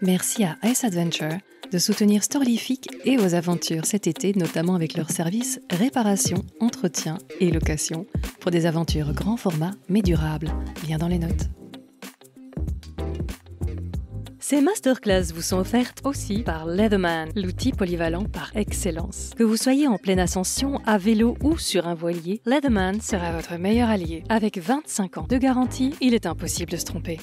Merci à Ice Adventure de soutenir Storlific et aux aventures cet été, notamment avec leurs services réparation, entretien et location, pour des aventures grand format mais durables. bien dans les notes. Ces masterclass vous sont offertes aussi par Leatherman, l'outil polyvalent par excellence. Que vous soyez en pleine ascension, à vélo ou sur un voilier, Leatherman sera votre meilleur allié. Avec 25 ans de garantie, il est impossible de se tromper.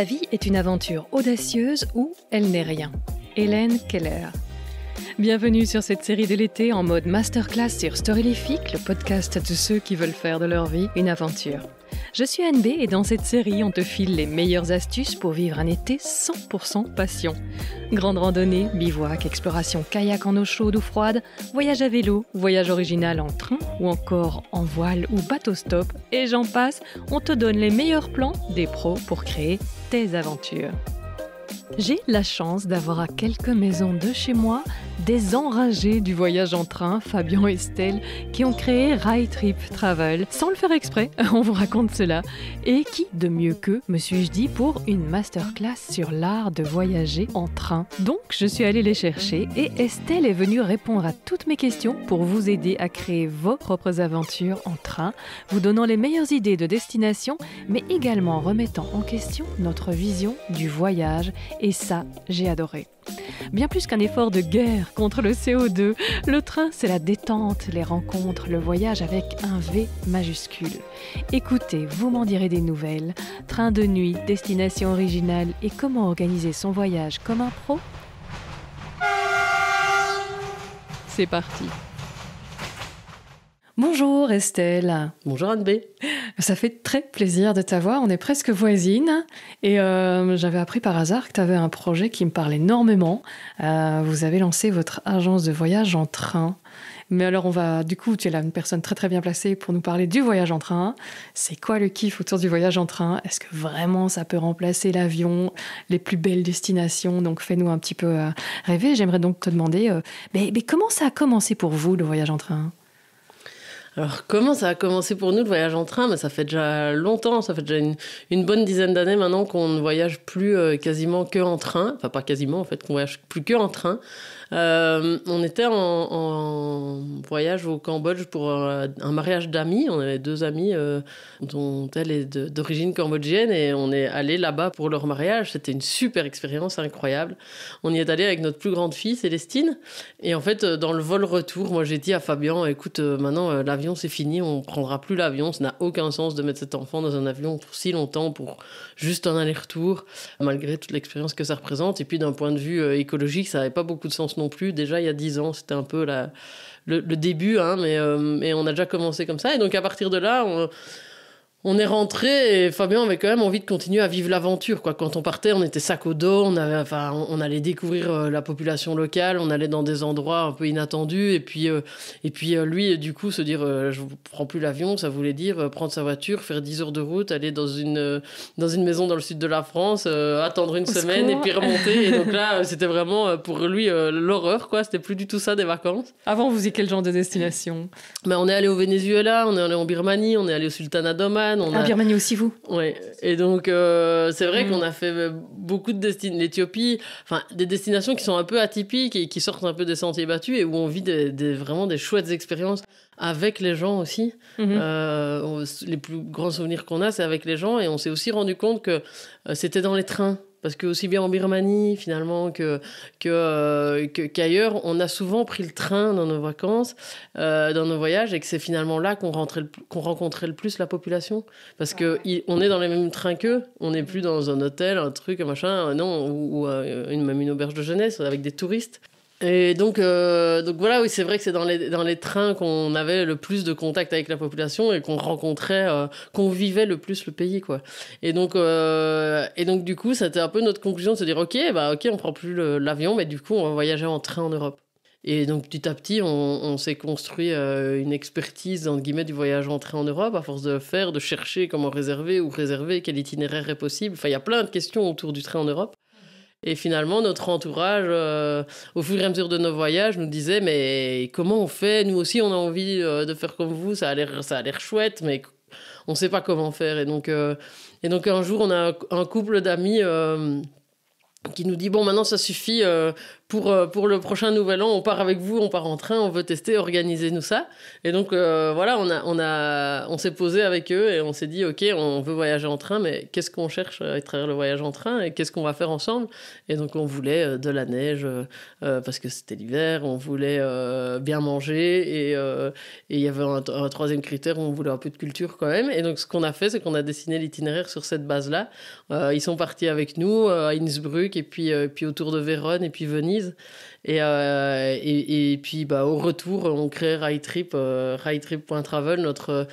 La vie est une aventure audacieuse ou elle n'est rien. Hélène Keller. Bienvenue sur cette série de l'été en mode masterclass sur Storylific, le podcast de ceux qui veulent faire de leur vie une aventure. Je suis NB et dans cette série, on te file les meilleures astuces pour vivre un été 100% passion. Grande randonnée, bivouac, exploration kayak en eau chaude ou froide, voyage à vélo, voyage original en train ou encore en voile ou bateau stop, et j'en passe, on te donne les meilleurs plans des pros pour créer tes aventures. J'ai la chance d'avoir à quelques maisons de chez moi des enragés du voyage en train, Fabien et Estelle, qui ont créé Ride Trip Travel, sans le faire exprès, on vous raconte cela, et qui, de mieux qu'eux, me suis-je dit, pour une masterclass sur l'art de voyager en train. Donc, je suis allée les chercher et Estelle est venue répondre à toutes mes questions pour vous aider à créer vos propres aventures en train, vous donnant les meilleures idées de destination, mais également remettant en question notre vision du voyage, et ça, j'ai adoré. Bien plus qu'un effort de guerre contre le CO2, le train, c'est la détente, les rencontres, le voyage avec un V majuscule. Écoutez, vous m'en direz des nouvelles. Train de nuit, destination originale et comment organiser son voyage comme un pro C'est parti. Bonjour Estelle. Bonjour Anne-B. Ça fait très plaisir de t'avoir, on est presque voisines. Et euh, j'avais appris par hasard que tu avais un projet qui me parle énormément. Euh, vous avez lancé votre agence de voyage en train. Mais alors on va, du coup, tu es là une personne très très bien placée pour nous parler du voyage en train. C'est quoi le kiff autour du voyage en train Est-ce que vraiment ça peut remplacer l'avion, les plus belles destinations Donc fais-nous un petit peu euh, rêver. J'aimerais donc te demander, mais comment ça a commencé pour vous le voyage en train alors comment ça a commencé pour nous le voyage en train ben, Ça fait déjà longtemps, ça fait déjà une, bonne dizaine d'années maintenant qu'on ne voyage plus euh, quasiment que en train, enfin pas quasiment en fait, qu'on voyage plus que en train. Euh, on était en, voyage au Cambodge pour euh, un, mariage d'amis. On avait deux amis euh, dont elle est d'origine cambodgienne et on est allé là-bas pour leur mariage. C'était une super expérience incroyable. On y est allé avec notre plus grande fille, Célestine. Et en fait, dans le vol retour, moi j'ai dit à Fabien, écoute, maintenant l'avion c'est fini, on prendra plus l'avion. Ça n'a aucun sens de mettre cet enfant dans un avion pour si longtemps pour juste un aller-retour, malgré toute l'expérience que ça représente. Et puis d'un point de vue écologique, ça n'avait pas beaucoup de sens non plus. Déjà, il y a dix ans, c'était un peu la, le, début, hein, mais, euh, mais on a déjà commencé comme ça. Et donc, à partir de là, on on est rentré et Fabien avait quand même envie de continuer à vivre l'aventure. Quoi. Quand on partait, on était sac au dos, on, avait, enfin, on allait découvrir euh, la population locale, on allait dans des endroits un peu inattendus. Et puis, euh, et puis euh, lui, du coup, se dire je je prends plus l'avion, ça voulait dire prendre sa voiture, faire 10 heures de route, aller dans une, dans une maison dans le sud de la France, attendre une semaine et puis remonter. et donc là, c'était vraiment pour lui l'horreur. Quoi. C'était plus du tout ça des vacances. Avant, vous y quel genre de destination ben, On est allé au Venezuela, on est allé en Birmanie, on est allé au Sultanat d'Oman en ah, Birmanie aussi, vous Oui. Et donc, euh, c'est vrai mm. qu'on a fait euh, beaucoup de destinations. L'Éthiopie, enfin, des destinations qui sont un peu atypiques et qui sortent un peu des sentiers battus et où on vit vraiment des chouettes expériences avec les gens aussi. Mm-hmm. Euh, les plus grands souvenirs qu'on a, c'est avec les gens. Et on s'est aussi rendu compte que c'était dans les trains. Parce que aussi bien en Birmanie finalement euh, que qu'ailleurs, on a souvent pris le train dans nos vacances, euh, dans nos voyages, et que c'est finalement là qu'on qu'on rencontrait le plus la population, parce que on est dans les mêmes trains qu'eux, on n'est plus dans un hôtel, un truc, un machin, non, ou, euh, une, même une auberge de jeunesse avec des touristes. Et euh, donc, voilà, oui, c'est vrai que c'est dans les, trains qu'on avait le plus de contact avec la population et qu'on rencontrait, euh, qu'on vivait le plus le pays, quoi. Euh, et donc, du coup, c'était un peu notre conclusion de se dire, ok, bah ok, on prend plus l'avion, mais du coup, on va voyager en train en Europe. Et donc petit à petit, on, s'est construit une expertise entre guillemets du voyage en train en Europe à force de faire, de chercher comment réserver ou réserver, quel itinéraire est possible. Enfin, il y a plein de questions autour du train en Europe. Et finalement, notre entourage, euh, au fur et à mesure de nos voyages, nous disait mais comment on fait Nous aussi, on a envie euh, de faire comme vous. Ça a l'air, ça a l'air chouette, mais on ne sait pas comment faire. Et donc, euh, et donc un jour, on a un, couple d'amis. qui nous dit bon maintenant ça suffit pour, euh, pour le prochain nouvel an, on part avec vous, on part en train, on veut tester, organisez-nous ça. Et donc, euh, voilà, on, a, on, a, on s'est posé avec eux et on s'est dit, OK, on veut voyager en train, mais qu'est-ce qu'on cherche à travers le voyage en train et qu'est-ce qu'on va faire ensemble Et donc, on voulait euh, de la neige parce que c'était l'hiver, on voulait bien manger et il y avait un, troisième critère, on voulait un peu de culture quand même. Et donc, ce qu'on a fait, c'est qu'on a dessiné l'itinéraire sur cette base-là. ils sont partis avec nous à Innsbruck et puis, puis autour de Vérone et puis Venise euh, et, et, puis, bah, au retour, on crée Ride Trip, euh, ridetrip.travel, notre euh,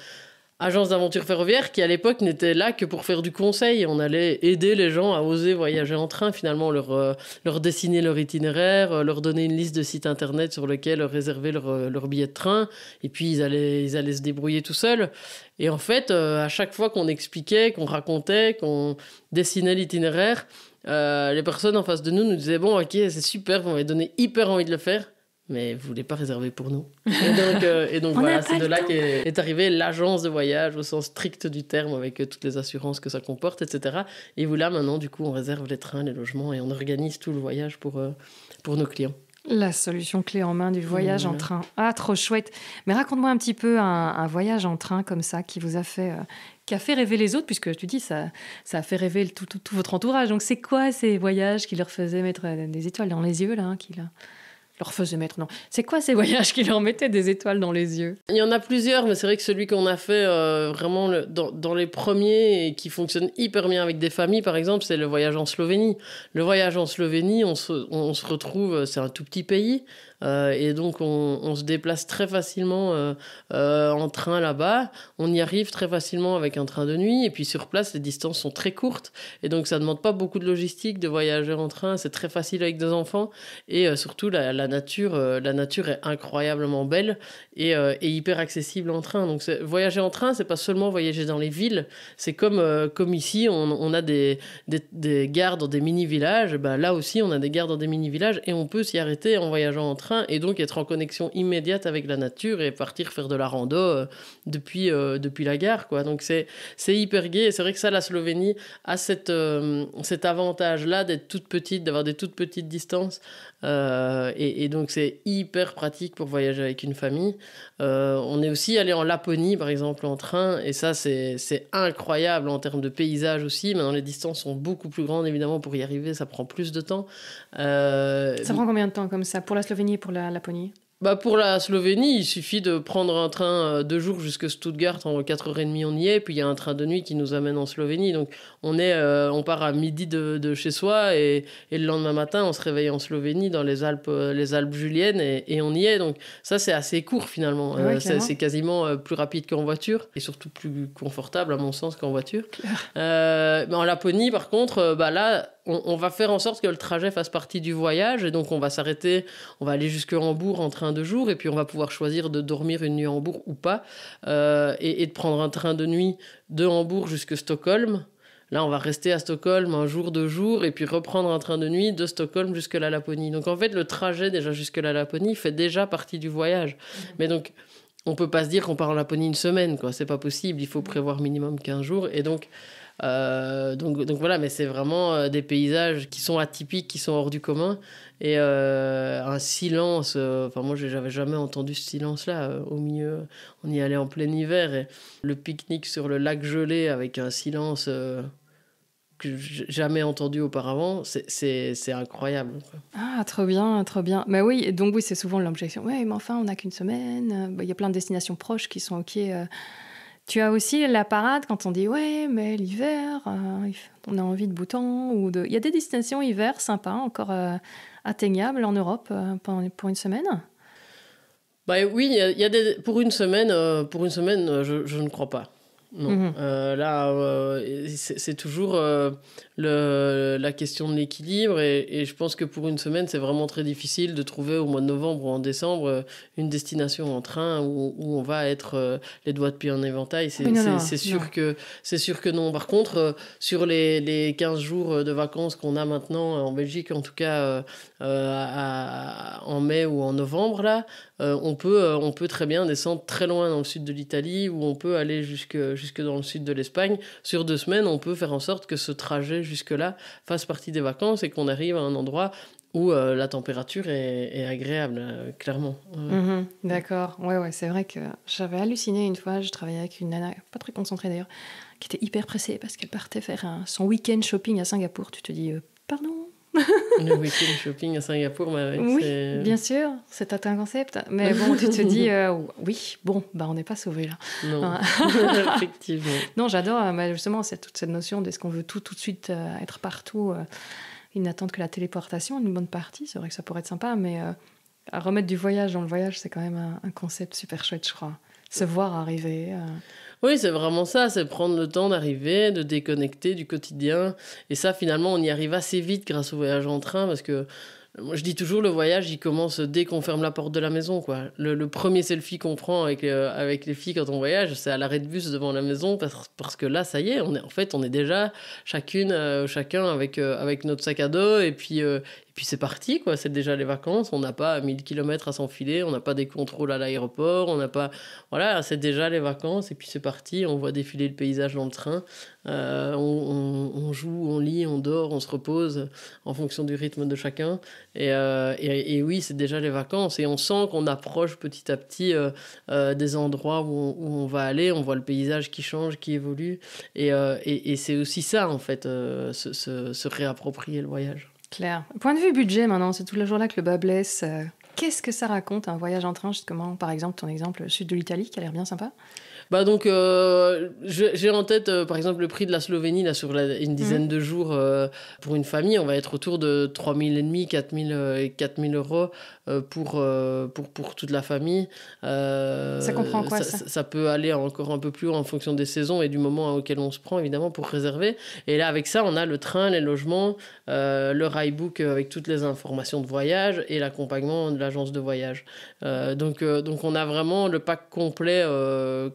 agence d'aventure ferroviaire qui, à l'époque, n'était là que pour faire du conseil. On allait aider les gens à oser voyager en train, finalement, leur, leur dessiner leur itinéraire, leur donner une liste de sites internet sur lesquels réserver leur, leur billet de train. Et puis, ils ils allaient se débrouiller tout seuls. Et en fait, à chaque fois qu'on expliquait, qu'on racontait, qu'on dessinait l'itinéraire, euh, les personnes en face de nous nous disaient bon ok c'est super, vous m'avez donné hyper envie de le faire, mais vous ne voulez pas réserver pour nous. Et donc, euh, voilà, c'est de là qu'est est arrivée l'agence de voyage au sens strict du terme, avec euh, toutes les assurances que ça comporte, etc. Et vous là maintenant, du coup, on réserve les trains, les logements et on organise tout le voyage pour nos clients. La solution clé en main du mmh, voyage en train. Ah, trop chouette. Mais raconte-moi un petit peu un, voyage en train comme ça qui vous a fait, euh, fait rêver les autres, puisque tu dis ça, ça a fait rêver tout, votre entourage. Donc c'est quoi ces voyages qui leur faisaient mettre euh, des étoiles dans les yeux là, hein, là leur faisait mettre non. C'est quoi ces voyages qui leur mettaient des étoiles dans les yeux Il y en a plusieurs, mais c'est vrai que celui qu'on a fait euh, vraiment dans, les premiers et qui fonctionne hyper bien avec des familles, par exemple, c'est le voyage en Slovénie. Le voyage en Slovénie, on se, on se retrouve, c'est un tout petit pays, euh, et donc, on, se déplace très facilement euh, euh, en train là-bas. On y arrive très facilement avec un train de nuit. Et puis, sur place, les distances sont très courtes. Et donc, ça demande pas beaucoup de logistique de voyager en train. C'est très facile avec des enfants. Et surtout, la, nature, la nature est incroyablement belle et, hyper accessible en train. Donc, voyager en train, c'est pas seulement voyager dans les villes. C'est comme, comme ici, on, a des, des, des, gares dans des mini-villages. Bah, là aussi, on a des gares dans des mini-villages et on peut s'y arrêter en voyageant en train et donc être en connexion immédiate avec la nature et partir faire de la rando euh, depuis, euh, depuis la gare. Quoi. Donc c'est, hyper gay et c'est vrai que ça, la Slovénie a cette, euh, cet avantage-là d'être toute petite, d'avoir des toutes petites distances euh, et, donc c'est hyper pratique pour voyager avec une famille. Euh, on est aussi allé en Laponie, par exemple, en train, et ça c'est incroyable en termes de paysage aussi. Maintenant les distances sont beaucoup plus grandes, évidemment, pour y arriver, ça prend plus de temps. Euh, ça prend combien de temps comme ça pour la Slovénie et pour la Laponie bah pour la Slovénie, il suffit de prendre un train euh, deux jours jusque Stuttgart en 4h30 on y est, puis il y a un train de nuit qui nous amène en Slovénie. Donc on est euh, on part à midi de, chez soi et, et, le lendemain matin, on se réveille en Slovénie dans les Alpes euh, les Alpes juliennes et, et on y est. Donc ça c'est assez court finalement. c'est, quasiment plus rapide qu'en voiture et surtout plus confortable à mon sens qu'en voiture. Euh, mais en Laponie par contre, bah là on, va faire en sorte que le trajet fasse partie du voyage et donc on va s'arrêter, on va aller jusque Hambourg en train de jour et puis on va pouvoir choisir de dormir une nuit à Hambourg ou pas euh, et, de prendre un train de nuit de Hambourg jusque Stockholm. Là, on va rester à Stockholm un jour, deux jours, et puis reprendre un train de nuit de Stockholm jusque la Laponie. Donc, en fait, le trajet déjà jusque la Laponie fait déjà partie du voyage. Mmh. Mais donc, on peut pas se dire qu'on part en Laponie une semaine, quoi. C'est pas possible. Il faut mmh. prévoir minimum 15 jours. Et donc, euh, donc, voilà, mais c'est vraiment euh, des paysages qui sont atypiques, qui sont hors du commun. Et euh, un silence, enfin moi j'avais jamais entendu ce silence-là. au milieu, on y allait en plein hiver et le pique-nique sur le lac gelé avec un silence que j'ai jamais entendu auparavant, c'est incroyable. Ah, trop bien, trop bien. Mais oui, donc oui, c'est souvent l'objection. Ouais, mais enfin, on n'a qu'une semaine. Bah, il y a plein de destinations proches qui sont OK. Tu as aussi la parade quand on dit ouais, mais l'hiver, euh, on a envie de Bhoutan ou de. Il y a des destinations hiver sympas, encore euh, atteignables en Europe euh, pour une semaine. Bah oui, il y a des... pour une semaine, pour une semaine, je ne crois pas non. Mhm. Euh, là, euh, c'est toujours euh, le, la question de l'équilibre et, je pense que pour une semaine, c'est vraiment très difficile de trouver au mois de novembre ou en décembre une destination en train où, on va être les doigts de pied en éventail. C'est sûr que sûr que non. Par contre, sur les, les 15 jours de vacances qu'on a maintenant en Belgique, en tout cas en mai ou en novembre, là, euh, on, peut, euh, on peut très bien descendre très loin dans le sud de l'Italie ou on peut aller jusque, dans le sud de l'Espagne. Sur deux semaines, on peut faire en sorte que ce trajet jusque-là fasse partie des vacances et qu'on arrive à un endroit où euh, la température est, agréable, clairement. Mhm, d'accord, ouais, ouais, c'est vrai que j'avais halluciné une fois, je travaillais avec une nana, pas très concentrée d'ailleurs, qui était hyper pressée parce qu'elle partait faire son week-end shopping à Singapour. Tu te dis, pardon le week shopping à Singapour, mais oui, bien sûr, c'est un concept. Mais bon, tu te dis, euh, oui, bon, bah on n'est pas sauvé là. Non, hein. effectivement. Non, j'adore, euh, justement, c'est toute cette notion de ce qu'on veut tout, tout de suite euh, être partout. Euh, ils n'attendent que la téléportation, une bonne partie. C'est vrai que ça pourrait être sympa, mais remettre du voyage dans le voyage, c'est quand même un, concept super chouette, je crois. Se voir arriver. Oui, c'est vraiment ça, c'est prendre le temps d'arriver, de déconnecter du quotidien. Et ça, finalement, on y arrive assez vite grâce au voyage en train parce que je dis toujours, le voyage, il commence dès qu'on ferme la porte de la maison. quoi. Le, premier selfie qu'on prend avec, euh, avec les filles quand on voyage, c'est à l'arrêt de bus devant la maison, parce, que là, ça y est, on est, en fait, on est déjà chacune, euh, chacun avec, euh, avec notre sac à dos, et puis, puis c'est parti, quoi. C'est déjà les vacances. On n'a pas 1000 km à s'enfiler. On n'a pas des contrôles à l'aéroport. On n'a pas. Voilà, c'est déjà les vacances. Et puis c'est parti. On voit défiler le paysage dans le train. Euh, on, joue, on lit, on dort, on se repose en fonction du rythme de chacun. Et, euh, oui, c'est déjà les vacances. Et on sent qu'on approche petit à petit euh, des endroits où on, va aller. On voit le paysage qui change, qui évolue. Et, c'est aussi ça, en fait, se réapproprier le voyage. Claire. Point de vue budget maintenant, c'est tout le jour là que le bas blesse. Euh. Qu'est-ce que ça raconte un voyage en train, justement, par exemple, ton exemple, le sud de l'Italie, qui a l'air bien sympa bah donc, euh, j'ai en tête, euh, par exemple, le prix de la Slovénie, là, sur une mm. dizaine de jours euh, pour une famille. On va être autour de 3 000 et demi, 4 000, euros pour, pour, pour toute la famille. ça comprend quoi, ça, ça, peut aller encore un peu plus haut en fonction des saisons et du moment hein, auquel on se prend, évidemment, pour réserver. Et là, avec ça, on a le train, les logements, le ridebook avec toutes les informations de voyage et l'accompagnement de l'agence de voyage. donc, donc, on a vraiment le pack complet,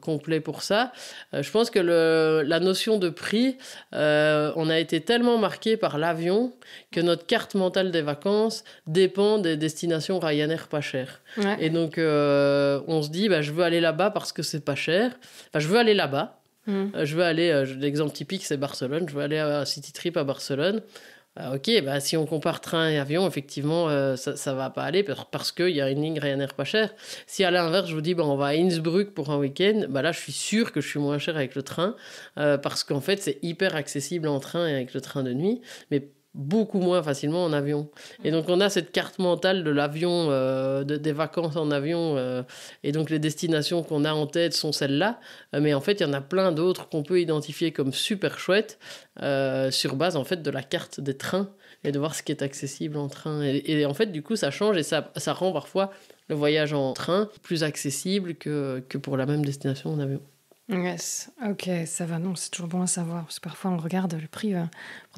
complet pour ça. Euh, je pense que le, la notion de prix, euh, on a été tellement marqué par l'avion que notre carte mentale des vacances dépend des destinations Ryanair pas chères. Et donc, euh, on se dit, bah, je veux aller là-bas parce que c'est pas cher. Enfin, je veux aller là-bas. Hmm. je veux aller, l'exemple typique, c'est Barcelone. Je veux aller à City Trip à Barcelone. Bah, ok, bah, si on compare train et avion, effectivement, euh, ça, ne va pas aller parce qu'il y a une ligne Ryanair pas chère. Si à l'inverse, je vous dis, bah, on va à Innsbruck pour un week-end, bah, là, je suis sûr que je suis moins cher avec le train euh, parce qu'en fait, c'est hyper accessible en train et avec le train de nuit. Mais beaucoup moins facilement en avion. Et donc on a cette carte mentale de l'avion, euh, des vacances en avion, euh, et donc les destinations qu'on a en tête sont celles-là, euh, mais en fait il y en a plein d'autres qu'on peut identifier comme super chouettes sur base en fait de la carte des trains et de voir ce qui est accessible en train. Et, en fait du coup ça change et ça, ça rend parfois le voyage en train plus accessible que, que pour la même destination en avion. Yes, ok, ça va. Non, c'est toujours bon à savoir parce que parfois on regarde le prix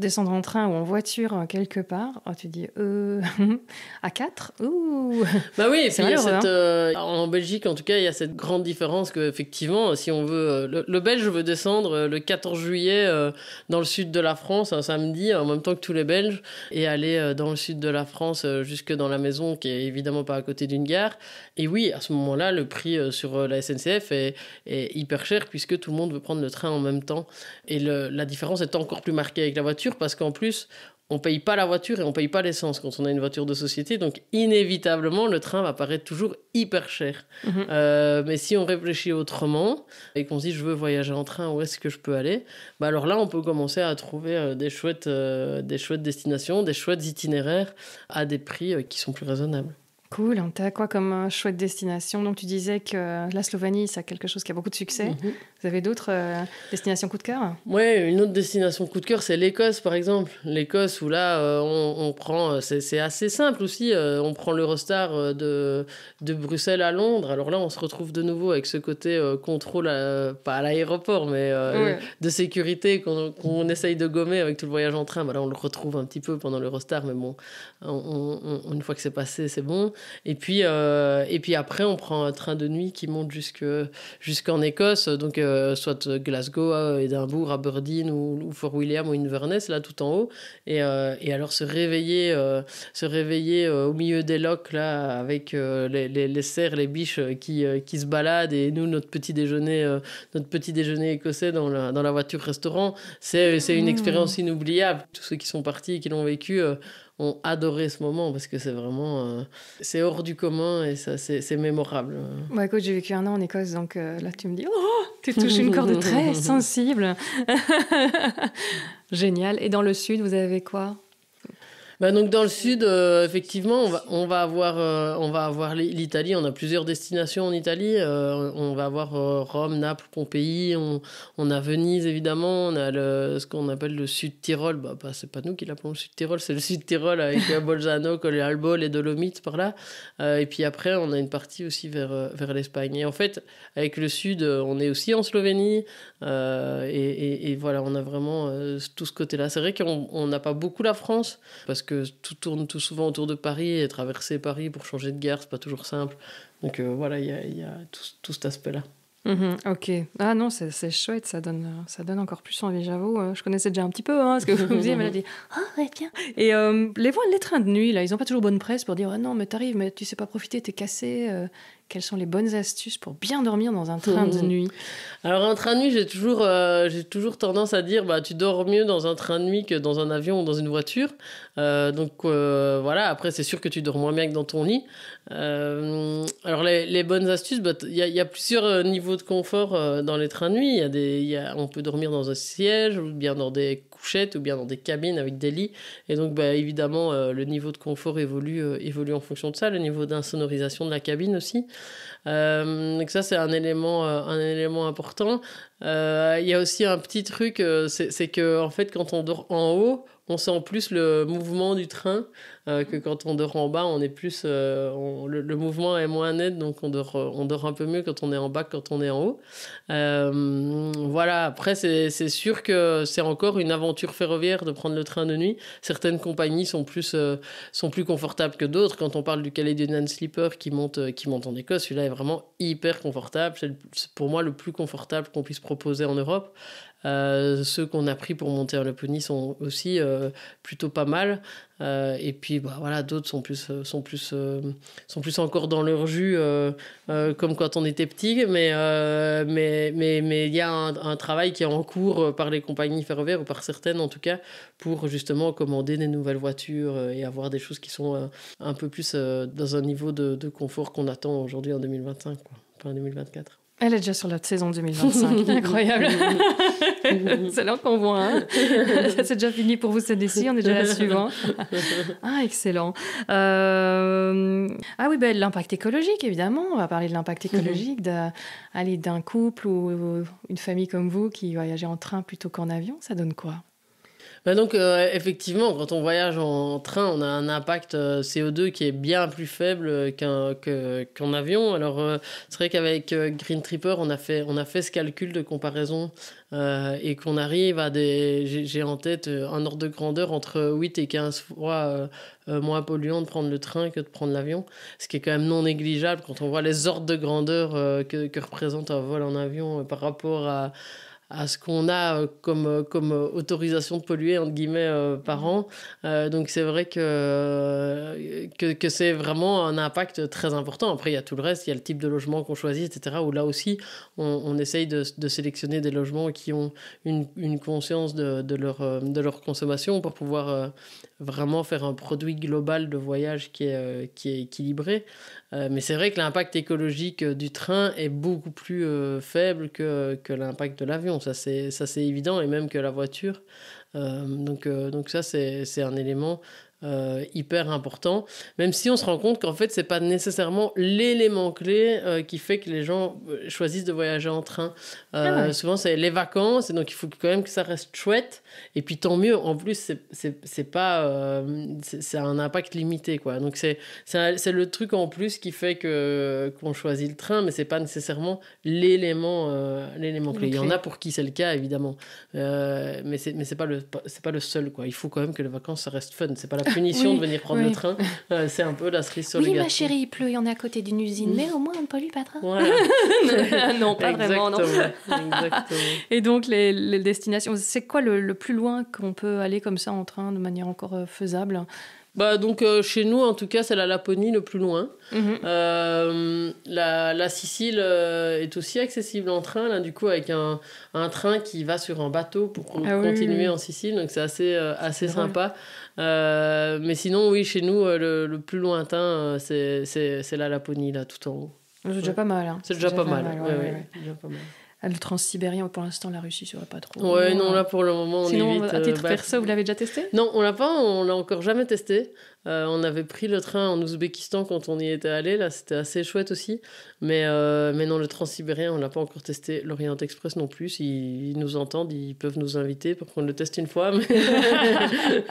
descendre en train ou en voiture euh, quelque part, oh, tu dis euh, à 4 Ouh Bah oui, c'est hein. euh, en Belgique en tout cas, il y a cette grande différence que effectivement, si on veut euh, le, Belge veut descendre le 14 juillet dans le sud de la France un samedi en même temps que tous les Belges et aller dans le sud de la France jusque dans la maison qui est évidemment pas à côté d'une gare. Et oui, à ce moment-là, le prix sur la SNCF est, hyper cher puisque tout le monde veut prendre le train en même temps et la différence est encore plus marquée avec la voiture parce qu'en plus, on paye pas la voiture et on paye pas l'essence quand on a une voiture de société. Donc, inévitablement, le train va paraître toujours hyper cher. Mhm. Euh, mais si on réfléchit autrement et qu'on se dit je veux voyager en train, où est-ce que je peux aller bah Alors là, on peut commencer à trouver euh, des chouettes, euh, des chouettes destinations, des chouettes itinéraires à des prix qui sont plus raisonnables. Cool. T'as quoi comme chouette destination Donc, tu disais que la Slovénie, ça a quelque chose qui a beaucoup de succès. Mhm. Vous avez d'autres euh, destinations coup de cœur Oui, une autre destination coup de cœur, c'est l'Écosse, par exemple. L'Écosse, où là, euh, on, prend, euh, c'est assez simple aussi, on prend l'Eurostar de, de Bruxelles à Londres. Alors là, on se retrouve de nouveau avec ce côté contrôle, pas à l'aéroport, mais de sécurité qu'on essaye de gommer avec tout le voyage en train. Bah là, on le retrouve un petit peu pendant l'Eurostar, mais bon, on, une fois que c'est passé, c'est bon. Et puis, et puis après, on prend un train de nuit qui monte jusqu'en Écosse. Donc, euh, soit euh, Glasgow, euh, Édimbourg, Aberdeen ou, Fort William ou Inverness, là tout en haut. Et, alors se réveiller, se réveiller au milieu des loques, là, avec les, les, les, cerfs, les biches qui, qui, se baladent et nous, notre petit déjeuner, notre petit déjeuner écossais dans la, voiture restaurant, c'est une mmh. expérience inoubliable. Tous ceux qui sont partis et qui l'ont vécu ont adoré ce moment parce que c'est vraiment. Euh, c'est hors du commun et ça, c'est mémorable. Moi, écoute, j'ai vécu un an en Écosse, donc euh, là, tu me dis Oh, tu touches une corde très sensible Génial. Et dans le sud, vous avez quoi bah, donc dans le sud, euh, effectivement, on va, on va avoir, euh, on va avoir l'Italie. On a plusieurs destinations en Italie. Euh, on va avoir Rome, Naples, Pompéi. On, on, a Venise évidemment. On a le, ce qu'on appelle le Sud Tyrol. Bah, n'est c'est pas nous qui l'appelons le Sud Tyrol, c'est le Sud Tyrol avec Bolzano, Collealbo, les Dolomites par là. et puis après, on a une partie aussi vers vers l'Espagne. Et en fait, avec le sud, on est aussi en Slovénie. Et, et, voilà, on a vraiment tout ce côté-là. C'est vrai qu'on n'a pas beaucoup la France parce que tout tourne tout souvent autour de Paris et traverser Paris pour changer de gare, c'est pas toujours simple. Donc euh, voilà, il y a, tout, cet aspect-là. Mhm, ok. Ah non, c'est chouette, ça donne, ça donne encore plus envie, j'avoue. Hein. Je connaissais déjà un petit peu, hein, ce que vous me disiez, mais elle a dit Ah, oh, bien. Et euh, les, voies, les trains de nuit, là, ils n'ont pas toujours bonne presse pour dire ah, Non, mais t'arrives, mais tu sais pas profiter, t'es cassé. Euh quelles sont les bonnes astuces pour bien dormir dans un train de hmm. nuit Alors un train de nuit, j'ai toujours, euh, j'ai toujours tendance à dire, bah tu dors mieux dans un train de nuit que dans un avion ou dans une voiture. Euh, donc euh, voilà, après c'est sûr que tu dors moins bien que dans ton lit. alors les, bonnes astuces, bah, il y, a, plusieurs niveaux de confort dans les trains de nuit. Y a des, y a, on peut dormir dans un siège ou bien dans des ou bien dans des cabines avec des lits. Et donc, bah, évidemment, euh, le niveau de confort évolue, euh, évolue en fonction de ça, le niveau d'insonorisation de la cabine aussi. Euh, donc ça, c'est un élément, un élément important. Il y a aussi un petit truc, c'est que en fait, quand on dort en haut, on sent plus le mouvement du train euh, que quand on dort en bas. On est plus, euh, le, mouvement est moins net, donc on dort, euh, on dort un peu mieux quand on est en bas que quand on est en haut. voilà. Après, c'est sûr que c'est encore une aventure ferroviaire de prendre le train de nuit. Certaines compagnies sont plus, sont plus confortables que d'autres. Quand on parle du Caledonian Sleeper qui monte, qui monte en Écosse, celui-là est vraiment hyper confortable. C'est pour moi le plus confortable qu'on puisse proposer en Europe. Euh, ceux qu'on a pris pour monter en Laponie sont aussi euh, plutôt pas mal. Euh, et puis bah, voilà, d'autres sont plus, sont, plus, sont plus encore dans leur jus, comme quand on était petit. Mais il mais, mais, mais, y a un, travail qui est en cours par les compagnies ferroviaires, ou par certaines en tout cas, pour justement commander des nouvelles voitures et avoir des choses qui sont un peu plus dans un niveau de, confort qu'on attend aujourd'hui en 2025, quoi, en 2024. Elle est déjà sur la saison 2025. Incroyable. c'est là qu'on voit. Hein. c'est déjà fini pour vous cette décennie. On est déjà la suivante. ah, excellent. Euh, ah oui, ben, l'impact écologique, évidemment. On va parler de l'impact écologique mm-hmm. d'un couple ou une famille comme vous qui voyageait en train plutôt qu'en avion. Ça donne quoi bah, donc, euh, effectivement, quand on voyage en train, on a un impact euh, CO2 qui est bien plus faible euh, qu'un avion. Alors, c'est vrai qu'avec Green Tripper, on a, fait, on a fait ce calcul de comparaison et qu'on arrive à des. J'ai en tête un ordre de grandeur entre 8 et 15 fois moins polluant de prendre le train que de prendre l'avion, ce qui est quand même non négligeable quand on voit les ordres de grandeur que représente un vol en avion par rapport à à ce qu'on a euh, comme, euh, comme euh, autorisation de polluer, entre guillemets, par an. donc c'est vrai que, que, c'est vraiment un impact très important. Après, il y a tout le reste, il y a le type de logement qu'on choisit, etc., où là aussi, on, essaye de, de, sélectionner des logements qui ont une, une conscience de, de, leur, de leur consommation pour pouvoir vraiment faire un produit global de voyage qui est, euh, qui est équilibré. Euh, mais c'est vrai que l'impact écologique euh, du train est beaucoup plus faible que, que l'impact de l'avion. Ça, c'est évident, et même que la voiture. donc, donc ça, c'est un élément euh, hyper important, même si on se rend compte qu'en fait, c'est pas nécessairement l'élément clé euh, qui fait que les gens euh, choisissent de voyager en train. Ah souvent, c'est les vacances, et donc il faut quand même que ça reste chouette. Et puis tant mieux, en plus, c'est pas. c'est un impact limité, quoi. Donc c'est c'est le truc en plus qui fait que qu'on choisit le train, mais c'est pas nécessairement l'élément l'élément clé. Il y en a pour qui c'est le cas, évidemment. mais c'est pas, le, pas le seul, quoi. Il faut quand même que les vacances ça reste fun. C'est pas la punition de venir prendre le train. Euh, c'est un peu la cerise sur oui, ma chérie, il pleut, il y en a à côté d'une usine, mais au moins on ne pollue pas trop. Voilà. non, pas vraiment, Exactement. Et donc, les, destinations, c'est quoi le plus loin qu'on peut aller comme ça en train de manière encore euh, faisable bah donc euh, chez nous en tout cas c'est la Laponie le plus loin. Mhm. Euh, la, la, Sicile euh, est aussi accessible en train là du coup avec un, un train qui va sur un bateau pour ah continuer en Sicile donc c'est assez assez sympa. mais sinon oui chez nous le, le, plus lointain c'est la Laponie là tout en haut. C'est déjà pas mal. C'est déjà, pas mal. oui, oui. déjà pas mal. Ah, le transsibérien, pour l'instant, la Russie, ça va pas trop. Ouais, non, là, pour le moment, on Sinon, à euh, titre bah, perso, vous l'avez déjà testé Non, on l'a pas, on l'a encore jamais testé. Euh, on avait pris le train en Ouzbékistan quand on y était allé, là, c'était assez chouette aussi. Mais, euh, mais non, le transsibérien, on l'a pas encore testé. L'Orient Express non plus, ils, nous entendent, ils peuvent nous inviter pour qu'on le teste une fois.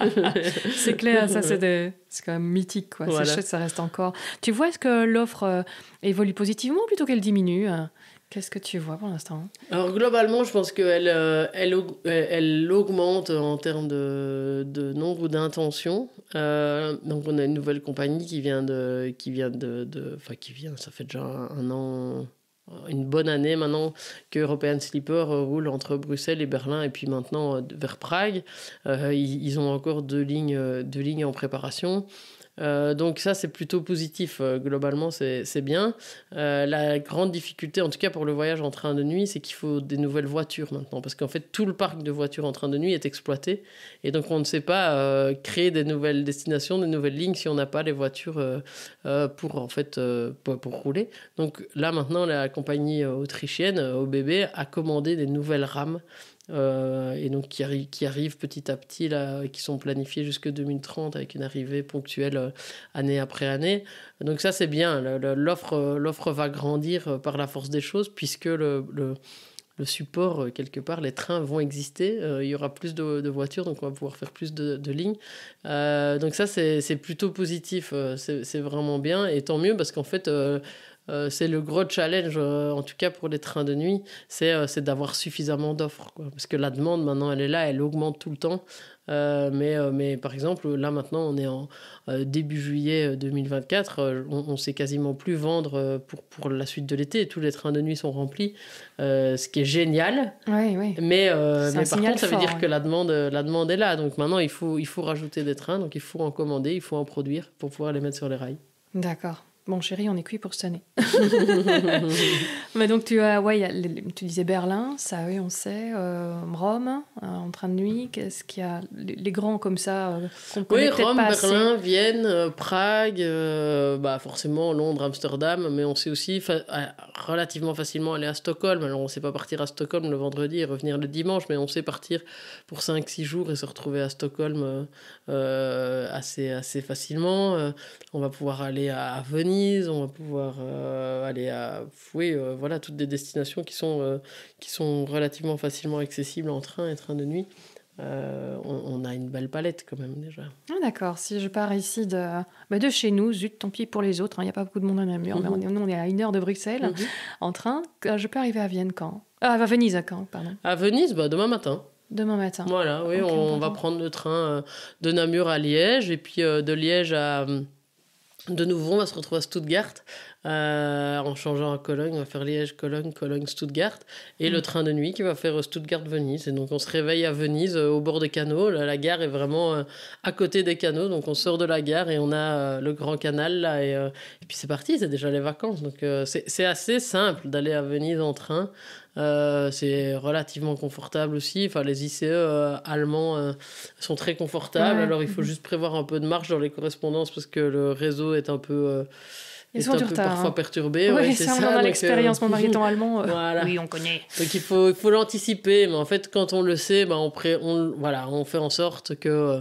c'est clair, ça, c'est des... quand même mythique, quoi. C'est chouette, ça reste encore. Tu vois, est-ce que l'offre évolue positivement plutôt qu'elle diminue hein Qu'est-ce que tu vois pour l'instant globalement, je pense qu'elle euh, elle, augmente en termes de, de nombre d'intentions. d'intention. Euh, donc on a une nouvelle compagnie qui vient de... Qui vient de, qui vient, ça fait déjà un an, une bonne année maintenant que European Sleeper roule entre Bruxelles et Berlin et puis maintenant euh, vers Prague. ils, ont encore deux lignes, deux lignes en préparation. Euh, donc ça, c'est plutôt positif. Euh, globalement, c'est bien. Euh, la grande difficulté, en tout cas pour le voyage en train de nuit, c'est qu'il faut des nouvelles voitures maintenant. Parce qu'en fait, tout le parc de voitures en train de nuit est exploité. Et donc, on ne sait pas créer des nouvelles destinations, des nouvelles lignes si on n'a pas les voitures pour, en fait, pour, pour, rouler. Donc là, maintenant, la compagnie autrichienne, OBB, a commandé des nouvelles rames euh, et donc qui, qui, arrivent petit à petit, là, qui sont planifiés jusque 2030 avec une arrivée ponctuelle euh, année après année. Donc ça c'est bien, euh, l'offre va grandir par la force des choses puisque le, le, support, quelque part, les trains vont exister, il y aura plus de, de, voitures, donc on va pouvoir faire plus de, de lignes. donc ça c'est plutôt positif, c'est vraiment bien, et tant mieux parce qu'en fait euh, c'est le gros challenge, euh, en tout cas pour les trains de nuit, c'est euh, d'avoir suffisamment d'offres. Parce que la demande, maintenant, elle est là, elle augmente tout le temps. mais, par exemple, là maintenant, on est en début juillet 2024, on, sait quasiment plus vendre pour, la suite de l'été. Tous les trains de nuit sont remplis, ce qui est génial. Mais, par contre, ça veut dire que la demande, est là. Donc maintenant, il faut rajouter des trains, donc il faut en commander, il faut en produire pour pouvoir les mettre sur les rails. D'accord. Bon chéri, on est cuit pour cette année. mais donc tu as, ouais, disais Berlin, ça oui, on sait, euh, Rome, euh, en train de nuit, qu'est-ce qu'il y a les, grands comme ça euh, Oui, Rome, Berlin, Vienne, euh, Prague, bah forcément Londres, Amsterdam, mais on sait aussi relativement facilement aller à Stockholm. Alors on sait pas partir à Stockholm le vendredi et revenir le dimanche, mais on sait partir pour 5 6 jours et se retrouver à Stockholm assez assez facilement. on va pouvoir aller à Venise on va pouvoir euh, aller à Foué. Euh, voilà, toutes des destinations qui sont, euh, qui sont relativement facilement accessibles en train et train de nuit. On, a une belle palette quand même déjà. Ah, d'accord, si je pars ici de, bah, de chez nous, zut, tant pis pour les autres, hein. il n'y a pas beaucoup de monde à Namur, mais on est, mhm. on est, à une heure de Bruxelles mhm. en train. Je peux arriver à Vienne quand ah, À Venise à quand, pardon À Venise, bah, demain matin. Demain matin. Voilà, oui, on va prendre le train de Namur à Liège et puis de Liège à. Hum, de nouveau, on va se retrouver à Stuttgart euh, en changeant à Cologne, on va faire Liège-Cologne, Cologne-Stuttgart, et le mm. train de nuit qui va faire euh, Stuttgart-Venise. Et donc on se réveille à Venise, euh, au bord des canaux. la gare est vraiment à côté des canaux, donc on sort de la gare et on a le grand canal là, et, puis c'est parti, c'est déjà les vacances. Donc c'est assez simple d'aller à Venise en train. c'est relativement confortable aussi. Enfin, les ICE allemands sont très confortables. Alors, il faut mm-hmm. juste prévoir un peu de marge dans les correspondances parce que le réseau est un peu est un peu retard, parfois perturbé. Oui, c'est ça, on l'expérience. Mon mari en euh, allemand, euh. oui, on connaît. Donc il faut, il faut l'anticiper, mais en fait, quand on le sait, ben on, pré... on, voilà, on fait en sorte que euh,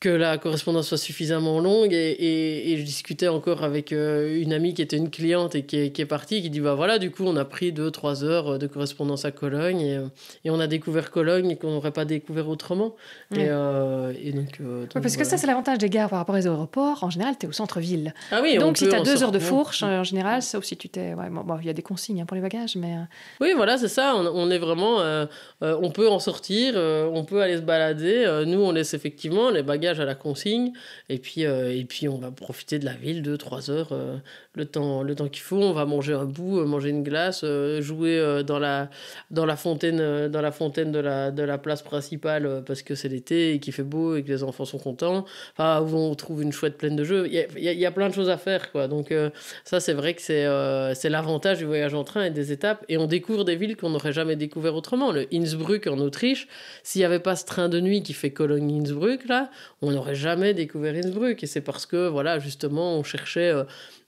que la correspondance soit suffisamment longue. Et, je discutais encore avec euh, une amie qui était une cliente et qui est, qui partie, qui dit Bah voilà, du coup, on a pris 2-3 heures de correspondance à Cologne et, euh, on a découvert Cologne et qu'on n'aurait pas découvert autrement. Euh, et, donc. parce que ça, c'est l'avantage des gares par rapport aux aéroports. En général, tu es au centre-ville. Ah oui, donc si tu as 2 heures de fourche, en général, ça aussi tu t'es. Ouais, bon, il y a des consignes hein, pour les bagages, mais. Oui, voilà, c'est ça. on, est vraiment. on peut en sortir, on peut aller se balader. nous, on laisse effectivement les bagages à la consigne. Et puis, euh, et puis on va profiter de la ville deux 3 heures, euh, le temps, le temps qu'il faut. On va manger un bout, euh, manger une glace, jouer dans, la, dans la fontaine, dans la fontaine de, la, de la place principale parce que c'est l'été et qu'il fait beau et que les enfants sont contents. Enfin, où on trouve une chouette pleine de jeux. Il y a, plein de choses à faire. Quoi. Donc ça, c'est vrai que c'est c'est l'avantage du voyage en train et des étapes. Et on découvre des villes qu'on n'aurait jamais découvert autrement. Le Innsbruck en Autriche, s'il n'y avait pas ce train de nuit qui fait Cologne-Innsbruck, là, on n'aurait jamais découvert Innsbruck. Et c'est parce que, voilà, justement, on cherchait euh,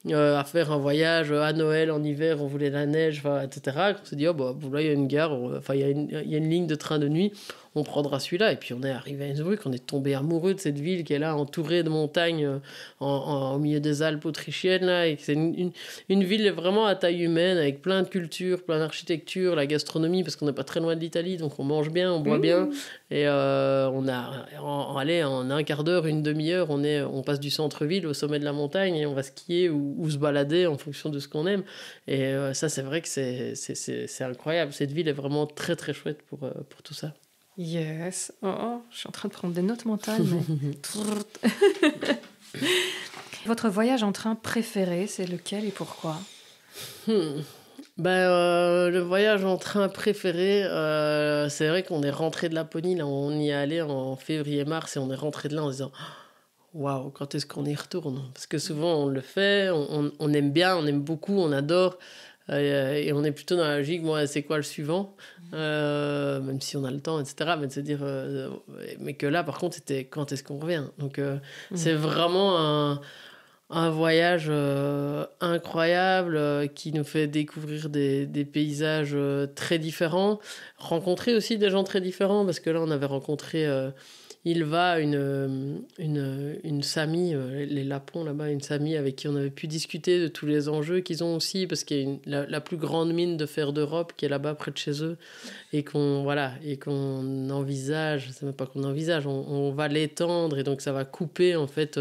euh, à faire un voyage euh, à Noël, en hiver, on voulait la neige, etc. On s'est dit, oh, bah, là, il y a une gare, enfin, il y, a une, ligne de train de nuit, on prendra celui-là. Et puis, on est arrivé à Innsbruck, on est tombé amoureux de cette ville qui est là, entourée de montagnes, euh, au milieu des Alpes autrichiennes, là. c'est une, une, ville vraiment à taille humaine, avec plein de cultures, plein d'architecture, la gastronomie, parce qu'on n'est pas très loin de l'Italie, donc on mange bien, on boit mmh. bien. Et on a, en, allez, en un quart d'heure, une demi-heure, on, est, on passe du centre-ville au sommet de la montagne et on va skier ou ou, se balader en fonction de ce qu'on aime. Et euh, ça, c'est vrai que c'est incroyable. Cette ville est vraiment très très chouette pour, euh, pour tout ça. Yes. Oh, oh, je suis en train de prendre des notes mentales. Votre voyage en train préféré, c'est lequel et pourquoi hmm. Ben, euh, le voyage en train préféré, c'est vrai qu'on est rentré de Laponie, là, on y est allé en février-mars et on est rentré de là en disant waouh, quand est-ce qu'on y retourne Parce que souvent on le fait, on, aime bien, on aime beaucoup, on adore, euh, et on est plutôt dans la logique, moi, c'est quoi le suivant mm. euh, Même si on a le temps, etc. Mais de se dire, euh, mais que là, par contre, c'était quand est-ce qu'on revient Donc mm. c'est vraiment un, voyage incroyable qui nous fait découvrir des, des paysages très différents, rencontrer aussi des gens très différents, parce que là, on avait rencontré il va une, euh, une, euh, une Samy, euh, les Lapons là-bas, une Samy avec qui on avait pu discuter de tous les enjeux qu'ils ont aussi, parce qu'il y a la, plus grande mine de fer d'Europe qui est là-bas près de chez eux, et qu'on voilà, et qu'on envisage, c'est même pas qu'on envisage, on va l'étendre, et donc ça va couper en fait